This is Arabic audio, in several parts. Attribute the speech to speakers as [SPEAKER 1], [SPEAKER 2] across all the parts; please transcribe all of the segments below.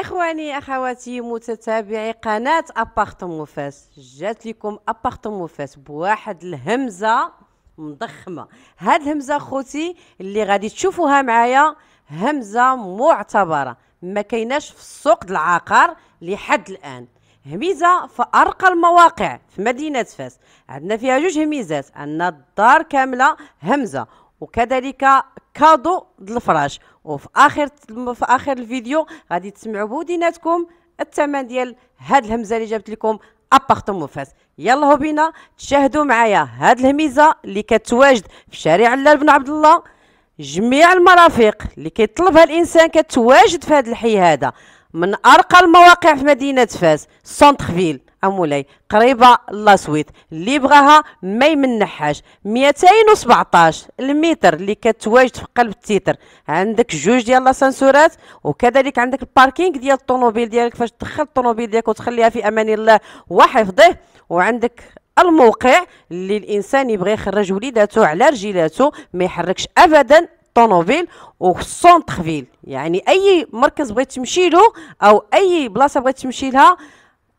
[SPEAKER 1] اخواني اخواتي متتابعي قناه ابارتمون فاس جات لكم ابارتمون فاس بواحد الهمزه مضخمه هاد الهمزه خوتي اللي غادي تشوفوها معايا همزه معتبره ما كايناش في السوق العقار لحد الان هميزه في ارقى المواقع في مدينه فاس عندنا فيها جوج هميزات عندنا الدار كامله همزه وكذلك كادو الفراش وفي اخر في اخر الفيديو غادي تسمعوا بوديناتكم الثمن ديال هاد الهمزه اللي جابت لكم ابارتمون فاس يلا بينا تشاهدوا معايا هاد الهميزه اللي كتواجد في شارع علال بن عبد الله جميع المرافق اللي كيطلبها الانسان كتواجد في هاد الحي هذا من ارقى المواقع في مدينه فاس سونتر فيل مولاي قريبه لاسويت اللي بغاها ما يمنحهاش 217 المتر اللي كتواجد في قلب التيتر عندك جوج ديال لاسانسورات وكذلك عندك الباركينغ ديال الطوموبيل ديالك فاش تدخل الطوموبيل ديالك وتخليها في امان الله وحفظه وعندك الموقع اللي الانسان يبغي يخرج وليداتو على رجيلاته ما يحركش ابدا و سونتر فيل يعني اي مركز بغيت تمشي له او اي بلاصه بغيت تمشي لها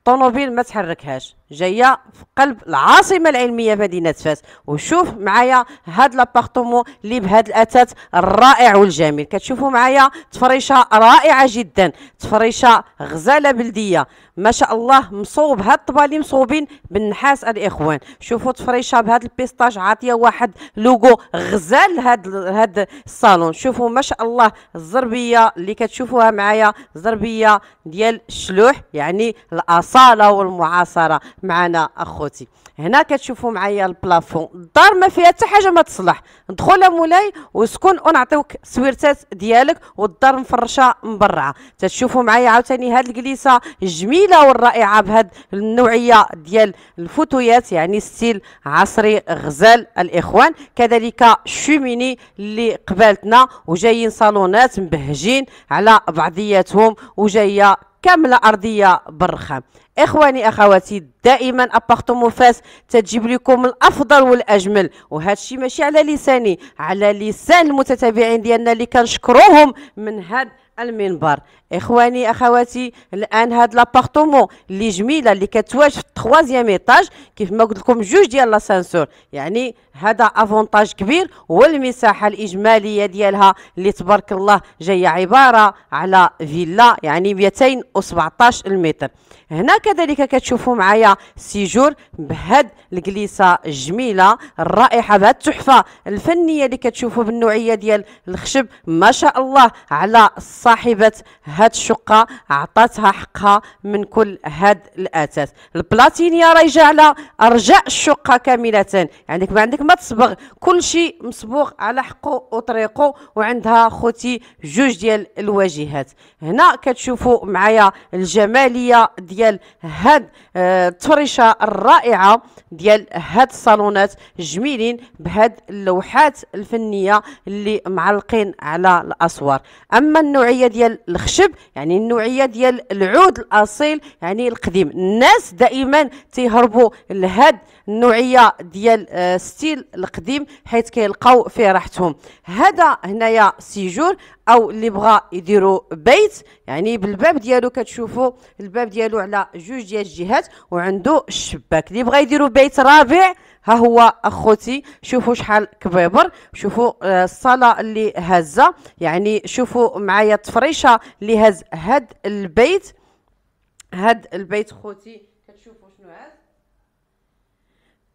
[SPEAKER 1] الطوموبيل ما تحركهاش جايه في قلب العاصمه العلميه مدينه فاس وشوف معايا هاد لابارتومون اللي بهاد الاثاث الرائع والجميل كتشوفوا معايا تفريشه رائعه جدا تفريشه غزاله بلديه ما شاء الله مصوب هاد الطبالي مصوبين بالنحاس الاخوان شوفوا تفريشه بهاد البيستاج عاطيه واحد لوغو غزال هاد هاد الصالون شوفوا ما شاء الله الزربيه اللي كتشوفوها معايا زربيه ديال الشلوح يعني الاصاله والمعاصره معنا اخوتي هنا كتشوفوا معايا البلافون الدار ما فيها حتى حاجه ما تصلح ندخل مولاي وسكن ونعطيوك سويرتات ديالك والدار مفرشه مبرعه تتشوفوا معايا عاوتاني هاد الكليسه الجميله والرائعه بهاد النوعيه ديال الفوتويات يعني ستيل عصري غزال الاخوان كذلك شوميني اللي قبالتنا وجايين صالونات مبهجين على بعضياتهم وجايه كامله ارضيه بالرخام اخواني اخواتي دائما ابارتمون فاس تجيب لكم الافضل والاجمل وهذا الشيء ماشي على لساني على لسان المتتابعين ديالنا اللي كنشكروهم من هذا المنبر اخواني اخواتي الان هاد لابارتومون اللي جميله اللي كتواجد في التخوازيام ايطاج كيف ما قلت لكم جوج ديال لاسانسور يعني هذا افونتاج كبير والمساحه الاجماليه ديالها اللي تبارك الله جايه عباره على فيلا يعني 217 المتر هنا كذلك كتشوفوا معايا سيجور بهاد الكليسه الجميله الرائحه بهاد التحفه الفنيه اللي كتشوفوا بالنوعيه ديال الخشب ما شاء الله على الص صاحبة هاد الشقة عطاتها حقها من كل هاد الأثاث البلاتينية راهي على أرجاء الشقة كاملة يعني ما عندك ما تصبغ كل شيء مصبوغ على حقه وطريقه وعندها خوتي جوج ديال الواجهات هنا كتشوفوا معايا الجمالية ديال هاد آه، التفريشة الرائعة ديال هاد الصالونات جميلين بهاد اللوحات الفنية اللي معلقين على الأسوار أما النوعية النوعيه ديال الخشب يعني النوعيه ديال العود الاصيل يعني القديم الناس دائما تيهربوا لهاد النوعيه ديال آه، ستيل القديم حيت كيلقاو فيه راحتهم هذا هنايا سيجور او اللي بغى يديروا بيت يعني بالباب ديالو كتشوفوا الباب ديالو على جوج ديال الجهات وعنده الشباك اللي بغى يديروا بيت رابع ها هو اخوتي شوفوا شحال كبيبر شوفوا آه، الصاله اللي هزه يعني شوفوا معايا التفريشه اللي هز هاد البيت هاد البيت خوتي كتشوفوا شنو هاد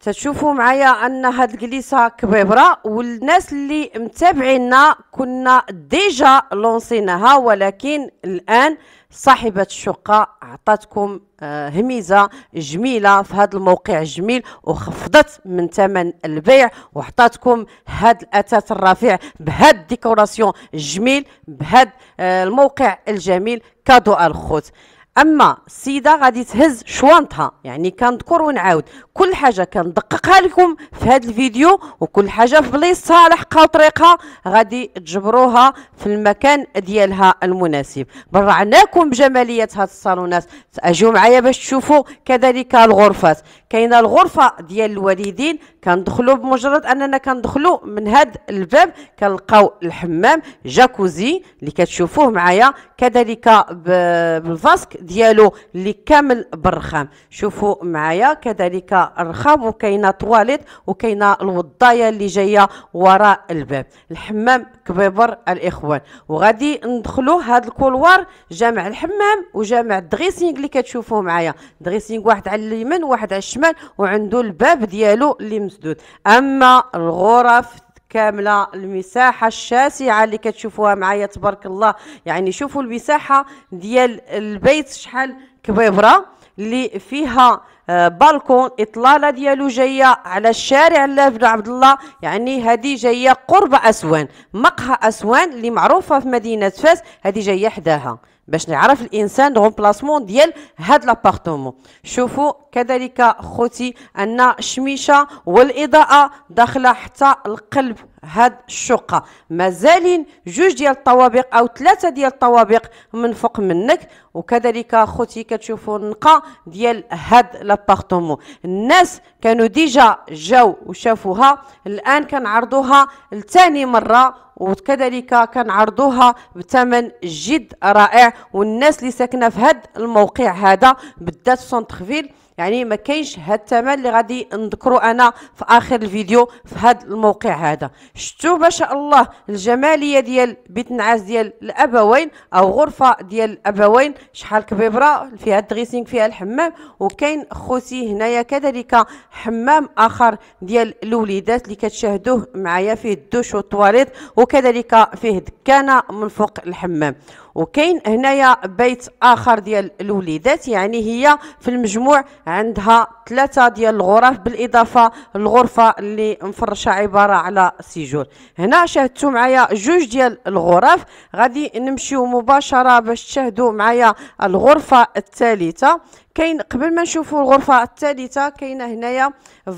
[SPEAKER 1] تشوفوا معايا ان هاد الكليسه كبيبره والناس اللي متابعينا كنا ديجا لونسيناها ولكن الان صاحبه الشقه عطاتكم آه، هميزه جميله في هذا الموقع الجميل وخفضت من ثمن البيع وعطاتكم هذا الاثاث الرفيع بهاد الديكوراسيون الجميل بهاد آه، الموقع الجميل كادو الخوت اما السيده غادي تهز شوانطها يعني كنذكر ونعاود كل حاجه كندققها لكم في هذا الفيديو وكل حاجه في بليصتها على حقها وطريقها غادي تجبروها في المكان ديالها المناسب برعناكم بجماليه هاد الصالونات اجيو معايا باش تشوفوا كذلك الغرفات كاينه الغرفه ديال الوالدين كندخلوا بمجرد اننا كندخلوا من هذا الباب كنلقاو الحمام جاكوزي اللي كتشوفوه معايا كذلك بالفاسك ديالو اللي كامل بالرخام شوفوا معايا كذلك الرخام وكاينه طواليت وكاينه الوضايه اللي جايه وراء الباب الحمام كبيبر الاخوان وغادي ندخلوا هذا الكولوار جامع الحمام وجامع الدغيسينغ اللي كتشوفوه معايا دغيسينغ واحد على اليمين واحد على الشمال الشمال وعنده الباب ديالو اللي مسدود اما الغرف كامله المساحه الشاسعه اللي كتشوفوها معايا تبارك الله يعني شوفوا المساحه ديال البيت شحال كبيبره اللي فيها آه، بالكون اطلاله ديالو جايه على الشارع الله بن عبد الله يعني هذه جايه قرب اسوان مقهى اسوان اللي معروفه في مدينه فاس هذه جايه حداها باش نعرف الانسان رومبلاسمون ديال هاد لابارتمون شوفوا كذلك خوتي ان الشميشه والاضاءه داخله حتى القلب هاد الشقه مازالين جوج ديال الطوابق او ثلاثه ديال الطوابق من فوق منك وكذلك خوتي كتشوفوا النقا ديال هاد لابارتمون الناس كانوا ديجا جاو وشافوها الان كنعرضوها لثاني مره وكذلك كنعرضوها بثمن جد رائع والناس اللي ساكنه في هذا الموقع هذا بالذات سونتر فيل يعني ما كاينش هاد الثمن اللي غادي نذكرو انا في اخر الفيديو في هاد الموقع هذا شفتوا ما شاء الله الجماليه ديال بيت نعاس ديال الابوين او غرفه ديال الابوين شحال كبيبره فيها الدريسينغ فيها الحمام وكاين خوتي هنايا كذلك حمام اخر ديال الوليدات اللي كتشاهدوه معايا فيه الدوش والطواليت وكذلك فيه دكانه من فوق الحمام وكاين هنايا بيت اخر ديال الوليدات يعني هي في المجموع عندها ثلاثه ديال الغرف بالاضافه الغرفة اللي مفرشه عباره على سيجور هنا شاهدتوا معايا جوج ديال الغرف غادي نمشيو مباشره باش تشاهدوا معايا الغرفه الثالثه كاين قبل ما نشوفوا الغرفه الثالثه كاينه هنايا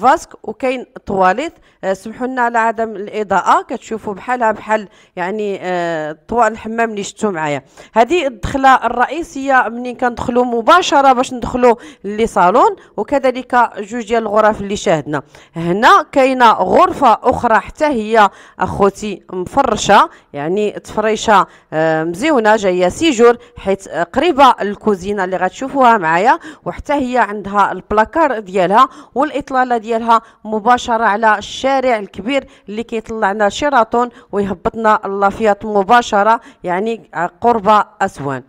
[SPEAKER 1] فاسك وكاين طواليت آه، سمحوا لنا على عدم الاضاءه كتشوفوا بحالها بحال يعني آه، طوال الحمام اللي شفتوا معايا هذه الدخله الرئيسيه منين كندخلوا مباشره باش ندخلوا صالون وكذلك جوج ديال الغرف اللي شاهدنا هنا كاينه غرفه اخرى حتى هي اخوتي مفرشه يعني تفريشه آه، مزيونه جايه سيجور حيت قريبه الكوزينه اللي غتشوفوها معايا وحتى هي عندها البلاكار ديالها والاطلاله ديالها مباشره على الشارع الكبير اللي كيطلعنا شيراتون ويهبطنا اللافيات مباشره يعني قرب اسوان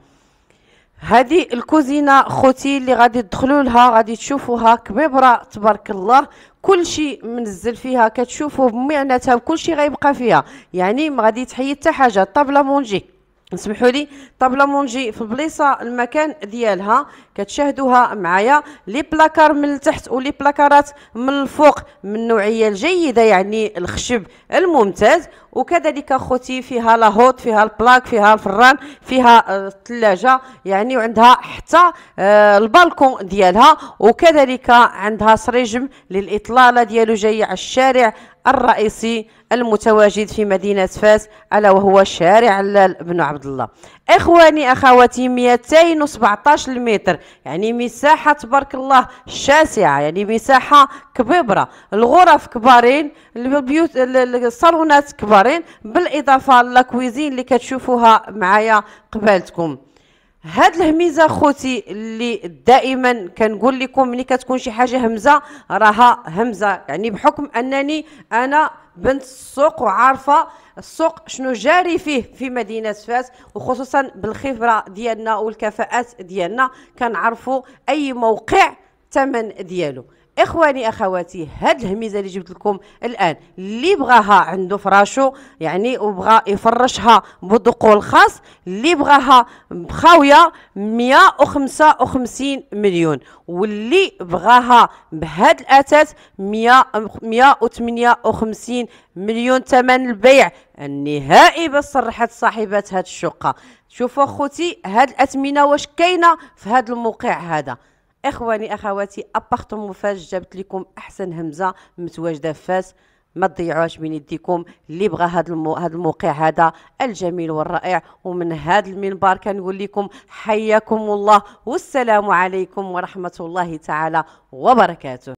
[SPEAKER 1] هذه الكوزينه خوتي اللي غادي تدخلوا لها غادي تشوفوها كبيبره تبارك الله كل شيء منزل فيها كتشوفوا بمعناتها وكل شيء غيبقى فيها يعني ما غادي تحيد حتى حاجه طابله مونجيك اسمحوا لي طابله مونجي في بليصه المكان ديالها كتشاهدوها معايا لي بلاكار من التحت ولي بلاكارات من الفوق من النوعيه الجيده يعني الخشب الممتاز وكذلك اخوتي فيها لاهوت فيها البلاك فيها الفران فيها آه، الثلاجه يعني وعندها حتى آه، البالكون ديالها وكذلك عندها سريجم للاطلاله ديالو جايه على الشارع الرئيسي المتواجد في مدينة فاس ألا وهو شارع بن عبد الله إخواني أخواتي 217 متر يعني مساحة تبارك الله شاسعة يعني مساحة كبيرة الغرف كبارين البيوت الصالونات كبارين بالإضافة لكويزين اللي كتشوفوها معايا قبالتكم هاد الهميزه خوتي اللي دائما كنقول لكم ملي كتكون شي حاجه همزه راها همزه يعني بحكم انني انا بنت السوق وعارفه السوق شنو جاري فيه في مدينه فاس وخصوصا بالخبره ديالنا والكفاءات ديالنا كنعرفوا اي موقع ثمن ديالو اخواني اخواتي هاد الهميزه اللي جبت لكم الان اللي بغاها عنده فراشو يعني وبغى يفرشها بدقه الخاص اللي بغاها بخاويه 155 مليون واللي بغاها بهاد الاثاث 158 مليون ثمن البيع النهائي بس صرحت صاحبه هاد الشقه شوفوا اخوتي هاد الاثمنه واش كاينه في هاد الموقع هذا اخواني اخواتي ابارتمون مفاج جابت لكم احسن همزه متواجده في فاس ما تضيعوهاش من يديكم اللي بغى هذا المو... هذا الموقع هذا الجميل والرائع ومن هذا المنبر كنقول لكم حياكم الله والسلام عليكم ورحمه الله تعالى وبركاته